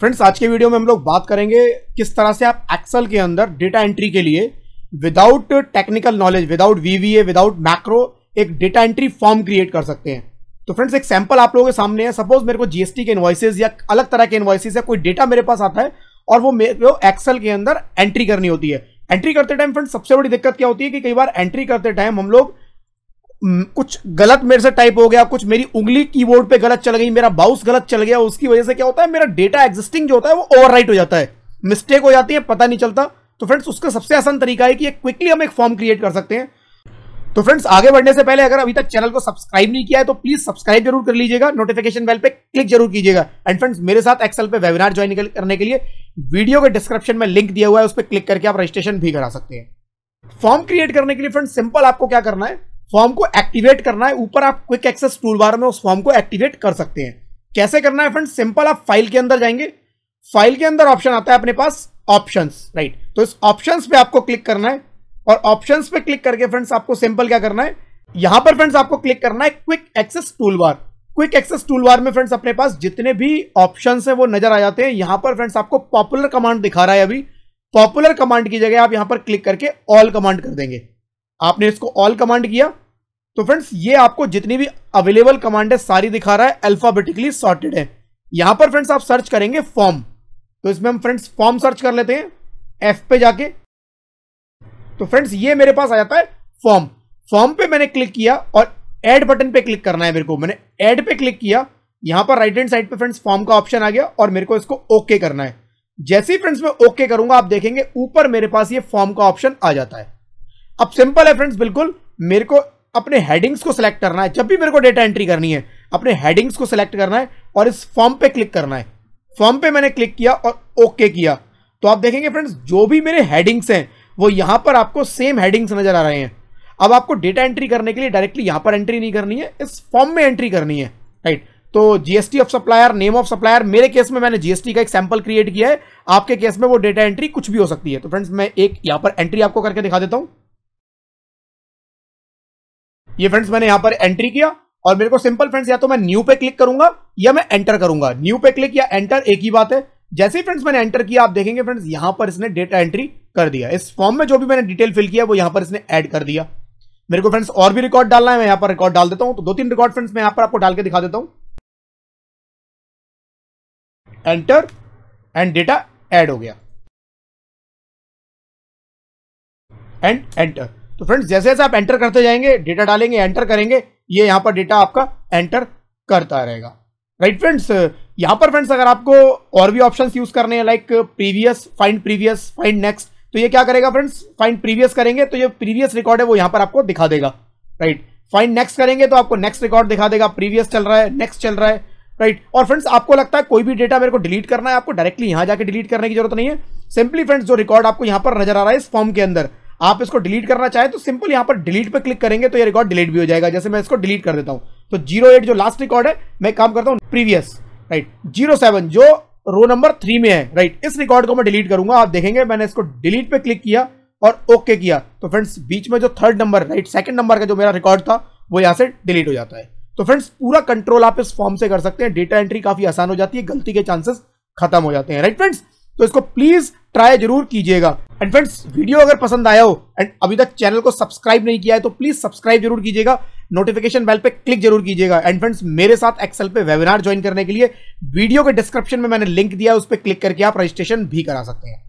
friends आज के video में हम लोग बात करेंगे किस तरह से आप एक्सेल के अंदर डेटा एंट्री के लिए without technical knowledge without VBA without macro एक डेटा एंट्री फॉर्म क्रिएट कर सकते हैं तो फ्रेंड्स एक सैंपल आप लोगों के सामने है सपोज मेरे को जीएसटी के इन्वाइसेज या अलग तरह के इन्वाइसेज या कोई डेटा मेरे पास आता है और वो मेरे को एक्सेल के अंदर एंट्री करनी होती है एंट्री करते टाइम फ्रेंड्स सबसे बड़ी दिक्कत क्या होती है कि कई बार एंट्री करते टाइम हम लोग कुछ गलत मेरे से टाइप हो गया कुछ मेरी उंगली कीबोर्ड पे गलत चल गई मेरा बाउस गलत चल गया उसकी वजह से क्या होता है मेरा डेटा एग्जिस्टिंग जो होता है वो ओवरराइट हो जाता है मिस्टेक हो जाती है पता नहीं चलता तो फ्रेंड्स उसका सबसे आसान तरीका है कि क्विकली हम एक फॉर्म क्रिएट कर सकते हैं तो फ्रेंड्स आगे बढ़ने से पहले अगर अभी तक चैनल को सब्सक्राइब नहीं किया है तो प्लीज सब्सक्राइब जरूर कर लीजिएगा नोटिफिकेशन बेल पे क्लिक जरूर कीजिएगा एंड फ्रेंड्स मेरे साथ एक्सेल पे वेबिनार ज्वाइन करने के लिए वीडियो के डिस्क्रिप्शन में लिंक दिया हुआ है उस पर क्लिक करके आप रजिस्ट्रेशन भी करा सकते हैं फॉर्म क्रिएट करने के लिए फ्रेंड्स सिंपल आपको क्या करना है फॉर्म को एक्टिवेट करना है ऊपर आप क्विक एक्सेस टूल बार में उस फॉर्म को एक्टिवेट कर सकते हैं कैसे करना है फ्रेंड सिंपल आप फाइल के अंदर जाएंगे फाइल के अंदर ऑप्शन आता है अपने पास ऑप्शंस राइट तो इस ऑप्शंस पे आपको क्लिक करना है और ऑप्शंस पे क्लिक करके फ्रेंड्स आपको सिंपल क्या करना है यहां पर फ्रेंड्स आपको क्लिक करना है quick access tool bar quick access tool bar में फ्रेंड्स अपने पास जितने भी ऑप्शन है वो नजर आ जाते हैं यहां पर फ्रेंड्स आपको पॉपुलर कमांड दिखा रहा है अभी पॉपुलर कमांड की जगह आप यहां पर क्लिक करके ऑल कमांड कर देंगे आपने इसको ऑल कमांड किया तो फ्रेंड्स ये आपको जितनी भी अवेलेबल कमांड है सारी दिखा रहा है अल्फाबेटिकली सॉर्टेड है यहां पर फ्रेंड्स आप सर्च करेंगे फॉर्म तो इसमें हम फ्रेंड्स फॉर्म सर्च कर लेते हैं एफ पे जाके तो फ्रेंड्स ये मेरे पास आ जाता है फॉर्म फॉर्म पे मैंने क्लिक किया और एड बटन पे क्लिक करना है मेरे को मैंने एड पे क्लिक किया यहां पर राइट हैंड साइड पे फ्रेंड्स फॉर्म का ऑप्शन आ गया और मेरे को इसको ओके okay करना है जैसे ही फ्रेंड्स मैं ओके okay करूंगा आप देखेंगे ऊपर मेरे पास ये फॉर्म का ऑप्शन आ जाता है अब सिंपल है फ्रेंड्स बिल्कुल मेरे को अपने हेडिंग्स को सिलेक्ट करना है जब भी मेरे को डेटा एंट्री करनी है अपने हेडिंग्स को सिलेक्ट करना है और इस फॉर्म पे क्लिक करना है फॉर्म पे मैंने क्लिक किया और ओके किया तो आप देखेंगे फ्रेंड्स जो भी मेरे हेडिंग्स हैं वो यहाँ पर आपको सेम हेडिंग्स नज़र आ रहे हैं अब आपको डेटा एंट्री करने के लिए डायरेक्टली यहाँ पर एंट्री नहीं करनी है इस फॉर्म में एंट्री करनी है राइट तो GST of supplier name of supplier मेरे केस में मैंने जीएसटी का एक सैंपल क्रिएट किया है आपके केस में वो डेटा एंट्री कुछ भी हो सकती है तो फ्रेंड्स मैं एक यहाँ पर एंट्री आपको करके दिखा देता हूँ ये फ्रेंड्स मैंने यहां पर एंट्री किया और मेरे को सिंपल फ्रेंड्स या तो मैं न्यू पे क्लिक करूंगा या मैं एंटर करूंगा न्यू पे क्लिक या एंटर एक ही बात है जैसे ही फ्रेंड्स मैंने एंटर किया आप देखेंगे फ्रेंड्स यहां पर इसने डेटा एंट्री कर दिया इस फॉर्म में जो भी मैंने डिटेल फिल किया वो यहां पर इसने ऐड कर दिया मेरे को फ्रेंड्स और भी रिकॉर्ड डालना है मैं यहां पर रिकॉर्ड डाल देता हूं तो दो तीन रिकॉर्ड फ्रेंड्स मैं यहां पर आपको डाल के दिखा देता हूं एंटर एंड डेटा एड हो गया एंड एंटर तो फ्रेंड्स जैसे जैसे आप एंटर करते जाएंगे डेटा डालेंगे एंटर करेंगे ये यहाँ पर डेटा आपका एंटर करता रहेगा राइट फ्रेंड्स यहाँ पर फ्रेंड्स अगर आपको और भी ऑप्शन यूज करने हैं like previous find previous find next तो ये क्या करेगा फ्रेंड्स फाइंड प्रीवियस करेंगे तो ये प्रीवियस रिकॉर्ड है वो यहाँ पर आपको दिखा देगा राइट फाइंड नेक्स्ट करेंगे तो आपको नेक्स्ट रिकॉर्ड दिखा देगा प्रीवियस चल रहा है नेक्स्ट चल रहा है राइट और फ्रेंड्स आपको लगता है कोई भी डेटा मेरे को डिलीट करना है आपको डायरेक्टली यहां जाके डिलीट करने की जरूरत नहीं है सिंपली फ्रेंड्स जो रिकॉर्ड आपको यहां पर नजर आ रहा है इस फॉर्म के अंदर आप इसको डिलीट करना चाहे तो सिंपल यहां पर डिलीट पर क्लिक करेंगे तो ये रिकॉर्ड डिलीट भी हो जाएगा जैसे मैं इसको डिलीट कर देता हूं तो जीरो एट जो लास्ट रिकॉर्ड है मैं काम करता हूं प्रीवियस राइट जीरो सेवन जो रो नंबर थ्री में है राइट इस रिकॉर्ड को मैं डिलीट करूंगा आप देखेंगे मैंने इसको डिलीट पे क्लिक किया और ओके okay किया तो फ्रेंड्स बीच में जो third number right second number का जो मेरा रिकॉर्ड था वो यहां से डिलीट हो जाता है तो फ्रेंड्स पूरा कंट्रोल आप इस फॉर्म से कर सकते हैं डेटा एंट्री काफी आसान हो जाती है गलती के चांसेस खत्म हो जाते हैं राइट फ्रेंड्स तो इसको प्लीज ट्राई जरूर कीजिएगा एंड फ्रेंड्स वीडियो अगर पसंद आया हो एंड अभी तक चैनल को सब्सक्राइब नहीं किया है तो प्लीज सब्सक्राइब जरूर कीजिएगा नोटिफिकेशन बेल पे क्लिक जरूर कीजिएगा एंड फ्रेंड्स मेरे साथ एक्सेल पे वेबिनार ज्वाइन करने के लिए वीडियो के डिस्क्रिप्शन में मैंने लिंक दिया है उस पर क्लिक करके आप रजिस्ट्रेशन भी करा सकते हैं